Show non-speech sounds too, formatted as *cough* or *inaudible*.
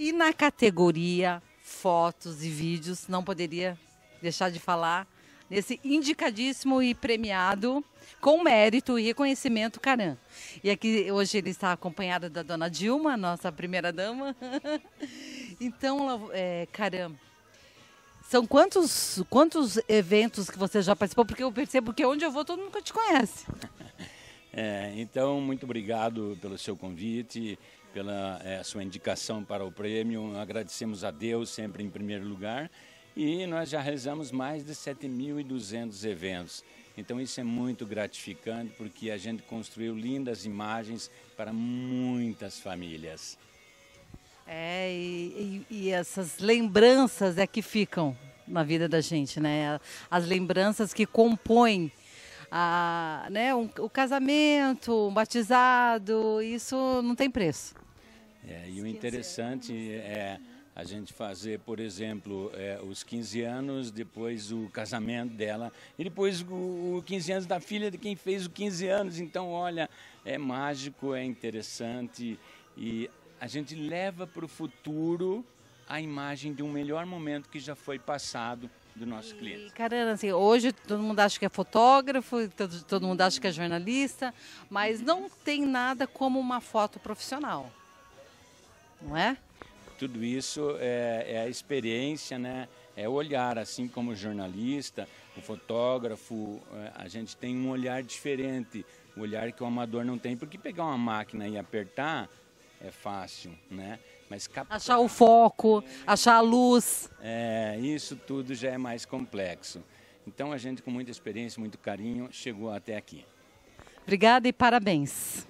E na categoria fotos e vídeos, não poderia deixar de falar nesse indicadíssimo e premiado com mérito e reconhecimento Caran. E aqui hoje ele está acompanhado da dona Dilma, nossa primeira dama. *laughs* então, é, Caran, são quantos, quantos eventos que você já participou? Porque eu percebo que onde eu vou todo mundo te conhece. É, então, muito obrigado pelo seu convite, pela é, sua indicação para o prêmio. Agradecemos a Deus sempre em primeiro lugar. E nós já realizamos mais de 7.200 eventos. Então isso é muito gratificante porque a gente construiu lindas imagens para muitas famílias. É, e, e, e essas lembranças é que ficam na vida da gente, né? As lembranças que compõem a, né, um, o casamento, um batizado, isso não tem preço. É, e o interessante é a gente fazer, por exemplo, é, os 15 anos, depois o casamento dela, e depois o, o 15 anos da filha de quem fez os 15 anos. Então, olha, é mágico, é interessante e a gente leva para o futuro a imagem de um melhor momento que já foi passado do nosso cliente. Caramba, assim, hoje todo mundo acha que é fotógrafo, todo, todo mundo acha que é jornalista, mas não tem nada como uma foto profissional, não é? Tudo isso é, é a experiência, né? É olhar, assim como o jornalista, o fotógrafo, é, a gente tem um olhar diferente, o um olhar que o amador não tem, porque pegar uma máquina e apertar é fácil, né? Mas captar... achar o foco, achar a luz. É, isso tudo já é mais complexo. Então a gente com muita experiência, muito carinho, chegou até aqui. Obrigada e parabéns.